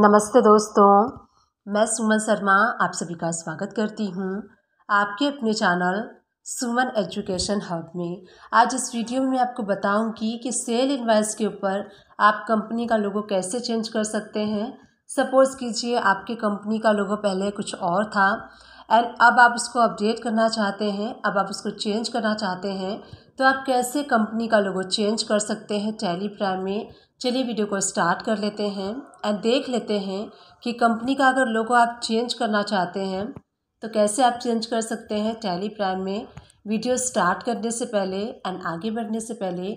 नमस्ते दोस्तों मैं सुमन शर्मा आप सभी का स्वागत करती हूँ आपके अपने चैनल सुमन एजुकेशन हब में आज इस वीडियो में मैं आपको बताऊंगी कि सेल इन्वाइस के ऊपर आप कंपनी का लोगो कैसे चेंज कर सकते हैं सपोज़ कीजिए आपकी कंपनी का लोगो पहले कुछ और था एंड अब आप उसको अपडेट करना चाहते हैं अब आप उसको चेंज करना चाहते हैं तो आप कैसे कंपनी का लोगो चेंज कर सकते हैं प्राइम में चलिए वीडियो को स्टार्ट कर लेते हैं एंड देख लेते हैं कि कंपनी का अगर लोगो आप चेंज करना चाहते हैं तो कैसे आप चेंज कर सकते हैं प्राइम में वीडियो स्टार्ट करने से पहले एंड आगे बढ़ने से पहले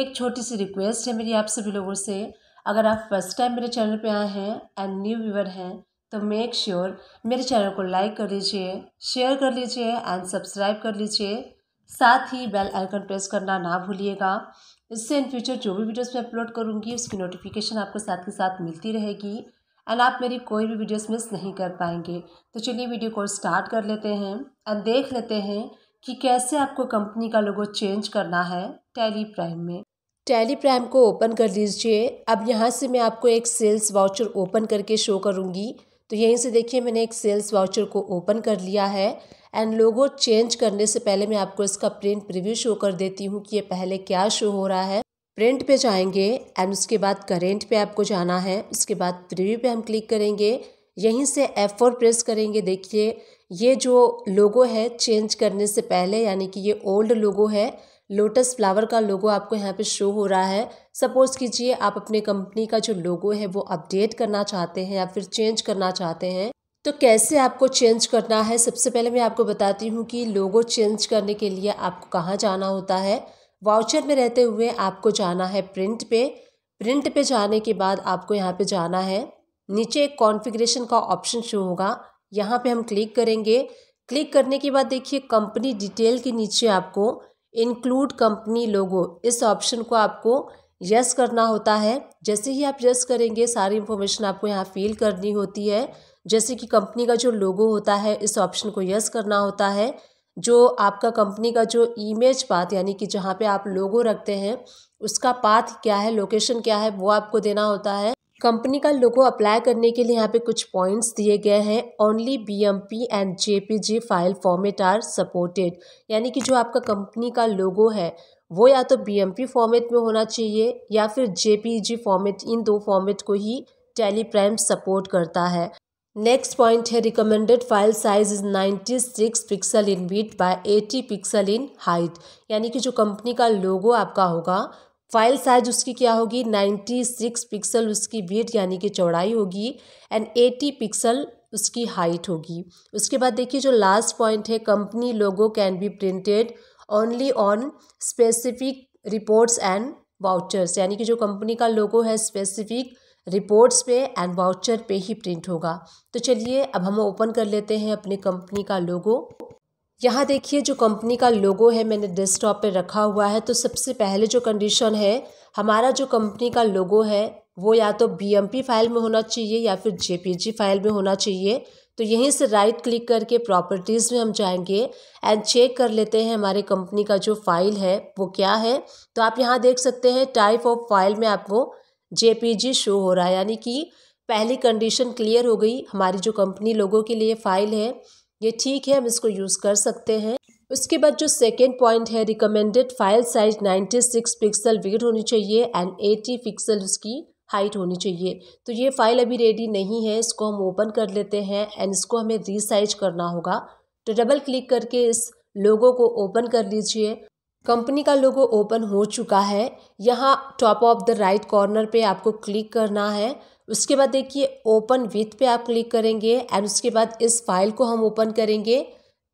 एक छोटी सी रिक्वेस्ट है मेरी आप सभी लोगों से अगर आप फर्स्ट टाइम मेरे चैनल पर आए हैं एंड न्यू व्यूवर हैं तो मेक श्योर sure मेरे चैनल को लाइक कर लीजिए शेयर कर लीजिए एंड सब्सक्राइब कर लीजिए साथ ही बेल आइकन प्रेस करना ना भूलिएगा इससे इन फ्यूचर जो भी वीडियोस मैं अपलोड करूँगी उसकी नोटिफिकेशन आपको साथ के साथ मिलती रहेगी एंड आप मेरी कोई भी वीडियोस मिस नहीं कर पाएंगे तो चलिए वीडियो को स्टार्ट कर लेते हैं एंड देख लेते हैं कि कैसे आपको कंपनी का लोगो चेंज करना है टैली प्राइम में टैली प्राइम को ओपन कर लीजिए अब यहाँ से मैं आपको एक सेल्स वाउचर ओपन करके शो करूँगी तो यहीं से देखिए मैंने एक सेल्स वाउचर को ओपन कर लिया है एंड लोगो चेंज करने से पहले मैं आपको इसका प्रिंट प्रिव्यू शो कर देती हूँ कि ये पहले क्या शो हो रहा है प्रिंट पे जाएंगे एंड उसके बाद करेंट पे आपको जाना है उसके बाद प्रिव्यू पे हम क्लिक करेंगे यहीं से एफ फोर प्रेस करेंगे देखिए ये जो लोगो है चेंज करने से पहले यानी कि ये ओल्ड लोगो है लोटस फ्लावर का लोगो आपको यहाँ पे शो हो रहा है सपोज़ कीजिए आप अपने कंपनी का जो लोगो है वो अपडेट करना चाहते हैं या फिर चेंज करना चाहते हैं तो कैसे आपको चेंज करना है सबसे पहले मैं आपको बताती हूँ कि लोगो चेंज करने के लिए आपको कहाँ जाना होता है वाउचर में रहते हुए आपको जाना है प्रिंट पे प्रिंट पे जाने के बाद आपको यहाँ पे जाना है नीचे एक कॉन्फ़िगरेशन का ऑप्शन शो होगा यहाँ पे हम क्लिक करेंगे क्लिक करने के बाद देखिए कंपनी डिटेल के नीचे आपको इंक्लूड कंपनी लोगो इस ऑप्शन को आपको यस करना होता है जैसे ही आप यस करेंगे सारी इन्फॉर्मेशन आपको यहाँ फिल करनी होती है जैसे कि कंपनी का जो लोगो होता है इस ऑप्शन को यस करना होता है जो आपका कंपनी का जो इमेज पाथ यानी कि जहाँ पे आप लोगो रखते हैं उसका पाथ क्या है लोकेशन क्या है वो आपको देना होता है कंपनी का लोगो अप्लाई करने के लिए यहाँ पे कुछ पॉइंट्स दिए गए हैं only B M P and J P G file format are supported यानी कि जो आपका कंपनी का लोगो है वो या तो बी एम पी फॉर्मेट में होना चाहिए या फिर जे पी जी फॉर्मेट इन दो फॉर्मेट को ही टेली प्राइम सपोर्ट करता है नेक्स्ट पॉइंट है recommended file size is ninety six pixel in width by eighty pixel in height यानी कि जो कंपनी का लोगो आपका होगा फाइल साइज उसकी क्या होगी 96 पिक्सल उसकी वेट यानी कि चौड़ाई होगी एंड 80 पिक्सल उसकी हाइट होगी उसके बाद देखिए जो लास्ट पॉइंट है company logo can be printed only on specific reports and vouchers यानी कि जो कंपनी का लोगो है स्पेसिफिक रिपोर्ट्स पे एंड वाउचर पे ही प्रिंट होगा तो चलिए अब हम ओपन कर लेते हैं अपनी कंपनी का लोगो यहाँ देखिए जो कंपनी का लोगो है मैंने डेस्कटॉप पे रखा हुआ है तो सबसे पहले जो कंडीशन है हमारा जो कंपनी का लोगो है वो या तो बी फाइल में होना चाहिए या फिर जे फाइल में होना चाहिए तो यहीं से राइट क्लिक करके प्रॉपर्टीज़ में हम जाएंगे एंड चेक कर लेते हैं हमारे कंपनी का जो फाइल है वो क्या है तो आप यहाँ देख सकते हैं टाइप ऑफ फाइल में आपको जे शो हो रहा है यानी कि पहली कंडीशन क्लियर हो गई हमारी जो कंपनी लोगों के लिए फ़ाइल है ये ठीक है हम इसको यूज़ कर सकते हैं उसके बाद जो सेकेंड पॉइंट है recommended file size 96 pixel weight होनी चाहिए एंड 80 पिक्सल उसकी हाइट होनी चाहिए तो ये फाइल अभी रेडी नहीं है इसको हम ओपन कर लेते हैं एंड इसको हमें रीसाइज करना होगा तो डबल क्लिक करके इस लोगो को ओपन कर लीजिए कंपनी का लोगो ओपन हो चुका है यहाँ top of the right corner पे आपको क्लिक करना है उसके बाद देखिए ओपन विथ पे आप क्लिक करेंगे एंड उसके बाद इस फाइल को हम ओपन करेंगे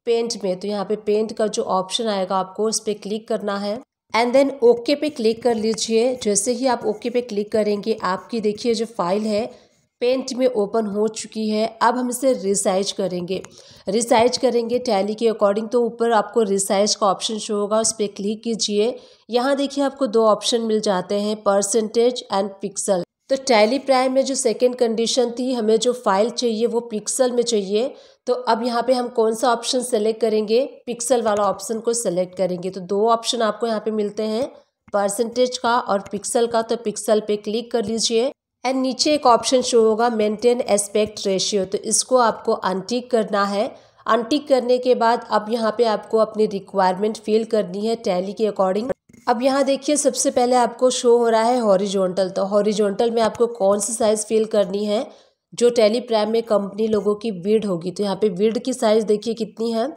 पेंट में तो यहाँ पे पेंट का जो ऑप्शन आएगा आपको उस पर क्लिक करना है एंड देन ओके पे क्लिक कर लीजिए जैसे ही आप ओके okay पे क्लिक करेंगे आपकी देखिए जो फाइल है पेंट में ओपन हो चुकी है अब हम इसे रिसाइज करेंगे रिसाइज करेंगे टैली के अकॉर्डिंग तो ऊपर आपको रिसाइज का ऑप्शन शो होगा उस पर क्लिक कीजिए यहाँ देखिए आपको दो ऑप्शन मिल जाते हैं परसेंटेज एंड पिक्सल तो टैली प्राइम में जो सेकेंड कंडीशन थी हमें जो फाइल चाहिए वो पिक्सल में चाहिए तो अब यहाँ पे हम कौन सा ऑप्शन सेलेक्ट करेंगे पिक्सल वाला ऑप्शन को सेलेक्ट करेंगे तो दो ऑप्शन आपको यहाँ पे मिलते हैं परसेंटेज का और पिक्सल का तो पिक्सल पे क्लिक कर लीजिए एंड नीचे एक ऑप्शन शो होगा मेंटेन एस्पेक्ट रेशियो तो इसको आपको अनटिक करना है अनटिक करने के बाद अब यहाँ पे आपको अपनी रिक्वायरमेंट फिल करनी है टैली के अकॉर्डिंग अब यहाँ देखिए सबसे पहले आपको शो हो रहा है हॉरिजॉन्टल तो हॉरिजॉन्टल में आपको कौन सी साइज़ फिल करनी है जो टेली प्राइम में कंपनी लोगों की बीड होगी तो यहाँ पे बीड की साइज़ देखिए कितनी है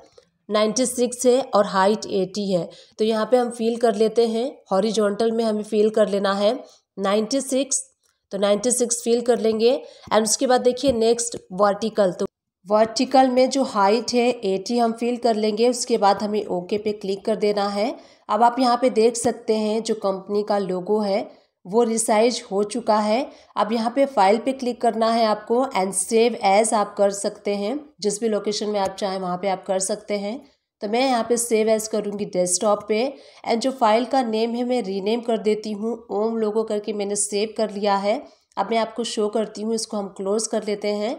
नाइन्टी सिक्स है और हाइट एटी है तो यहाँ पे हम फील कर लेते हैं हॉरीजोंटल में हमें फील कर लेना है नाइन्टी सिक्स तो 96 फिल कर लेंगे एंड उसके बाद देखिए नेक्स्ट वर्टिकल तो वर्टिकल में जो हाइट है 80 हम फिल कर लेंगे उसके बाद हमें ओके पे क्लिक कर देना है अब आप यहाँ पे देख सकते हैं जो कंपनी का लोगो है वो रिसाइज हो चुका है अब यहाँ पे फाइल पे क्लिक करना है आपको एंड सेव एज आप कर सकते हैं जिस भी लोकेशन में आप चाहें वहाँ पे आप कर सकते हैं तो मैं यहाँ पे सेव एज़ करूँगी डेस्कटॉप पे एंड जो फाइल का नेम है मैं रीनेम कर देती हूँ ओम लोगो करके मैंने सेव कर लिया है अब मैं आपको शो करती हूँ इसको हम क्लोज़ कर लेते हैं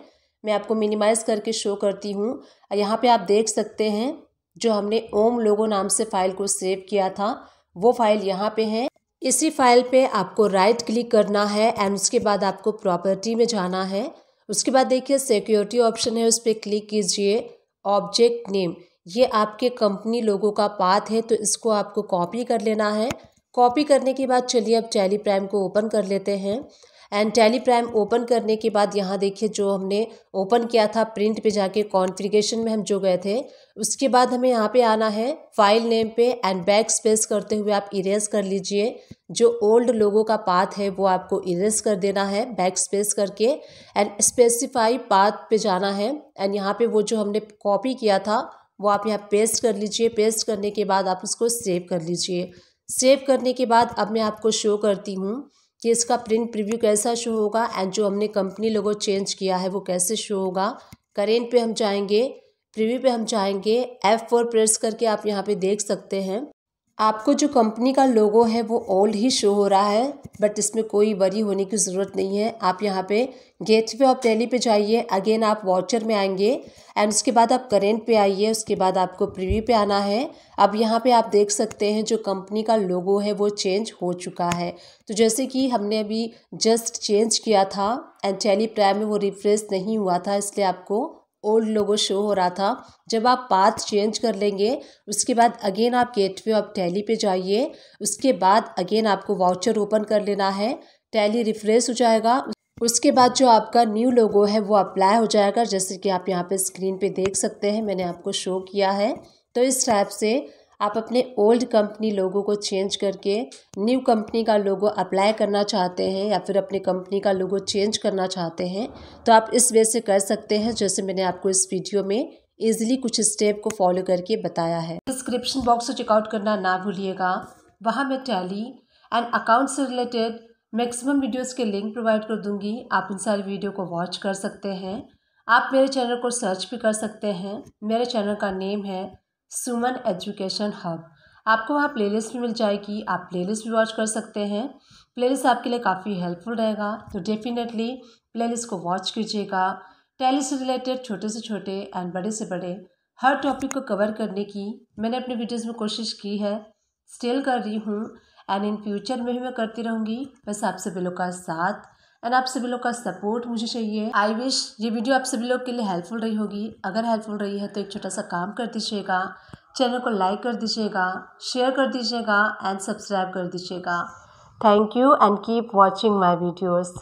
मैं आपको मिनिमाइज़ करके शो करती हूँ यहाँ पर आप देख सकते हैं जो हमने ओम लोगो नाम से फाइल को सेव किया था वो फाइल यहाँ पर है इसी फाइल पे आपको राइट क्लिक करना है एंड उसके बाद आपको प्रॉपर्टी में जाना है उसके बाद देखिए सिक्योरिटी ऑप्शन है उस पर क्लिक कीजिए ऑब्जेक्ट नेम ये आपके कंपनी लोगों का पाथ है तो इसको आपको कॉपी कर लेना है कॉपी करने के बाद चलिए अब टैली प्राइम को ओपन कर लेते हैं एंड टैली प्राइम ओपन करने के बाद यहाँ देखिए जो हमने ओपन किया था प्रिंट पे जाके कॉन्फ़िगरेशन में हम जो गए थे उसके बाद हमें यहाँ पे आना है फाइल नेम पे एंड बैक स्पेस करते हुए आप इरेज कर लीजिए जो ओल्ड लोगों का पाथ है वो आपको इरेज कर देना है बैक स्पेस करके एंड स्पेसिफाई पाथ पे जाना है एंड यहाँ पे वो जो हमने कॉपी किया था वो आप यहाँ पेस्ट कर लीजिए पेस्ट करने के बाद आप उसको सेव कर लीजिए सेव करने के बाद अब मैं आपको शो करती हूँ कि इसका प्रिंट प्रीव्यू कैसा शो होगा एंड जो हमने कंपनी लोगो चेंज किया है वो कैसे शो होगा करेंट पे हम जाएंगे प्रीव्यू पे हम जाएंगे एफ़ फोर प्रेस करके आप यहाँ पे देख सकते हैं आपको जो कंपनी का लोगो है वो ओल्ड ही शो हो रहा है बट इसमें कोई वरी होने की ज़रूरत नहीं है आप यहाँ पे गेटवे ऑफ डेली पे जाइए अगेन आप वाचर में आएंगे एंड उसके बाद आप करेंट पे आइए उसके बाद आपको प्रीव्यू पे आना है अब यहाँ पे आप देख सकते हैं जो कंपनी का लोगो है वो चेंज हो चुका है तो जैसे कि हमने अभी जस्ट चेंज किया था एंड टेली प्राइम में वो रिफ्रेश नहीं हुआ था इसलिए आपको ओल्ड लोगो शो हो रहा था जब आप पाथ चेंज कर लेंगे उसके बाद अगेन आप गेटवे ऑफ टैली पे जाइए उसके बाद अगेन आपको वाउचर ओपन कर लेना है टैली रिफ्रेश हो जाएगा उसके बाद जो आपका न्यू लोगो है वो अप्लाई हो जाएगा जैसे कि आप यहाँ पे स्क्रीन पे देख सकते हैं मैंने आपको शो किया है तो इस टाइप से आप अपने ओल्ड कंपनी लोगो को चेंज करके न्यू कंपनी का लोगो अप्लाई करना चाहते हैं या फिर अपने कंपनी का लोगो चेंज करना चाहते हैं तो आप इस वे से कर सकते हैं जैसे मैंने आपको इस वीडियो में ईजिली कुछ स्टेप को फॉलो करके बताया है डिस्क्रिप्शन बॉक्स चेकआउट करना ना भूलिएगा वहाँ मैं टैली एंड अकाउंट से रिलेटेड मैक्सिमम वीडियोस के लिंक प्रोवाइड कर दूंगी आप उन सारी वीडियो को वॉच कर सकते हैं आप मेरे चैनल को सर्च भी कर सकते हैं मेरे चैनल का नेम है सुमन एजुकेशन हब आपको वहाँ लिस्ट भी मिल जाएगी आप लिस्ट भी वॉच कर सकते हैं लिस्ट आपके लिए काफ़ी हेल्पफुल रहेगा तो डेफिनेटली लिस्ट को वॉच कीजिएगा टैली से रिलेटेड छोटे से छोटे एंड बड़े से बड़े हर टॉपिक को कवर करने की मैंने अपने वीडियोस में कोशिश की है स्टिल कर रही हूँ एंड इन फ्यूचर में भी मैं करती रहूँगी बस आपसे बिलों का साथ एंड आप सभी लोग का सपोर्ट मुझे चाहिए आई विश ये वीडियो आप सभी लोग के लिए हेल्पफुल रही होगी अगर हेल्पफुल रही है तो एक छोटा सा काम कर दीजिएगा चैनल को लाइक कर दीजिएगा शेयर कर दीजिएगा एंड सब्सक्राइब कर दीजिएगा thank you and keep watching my videos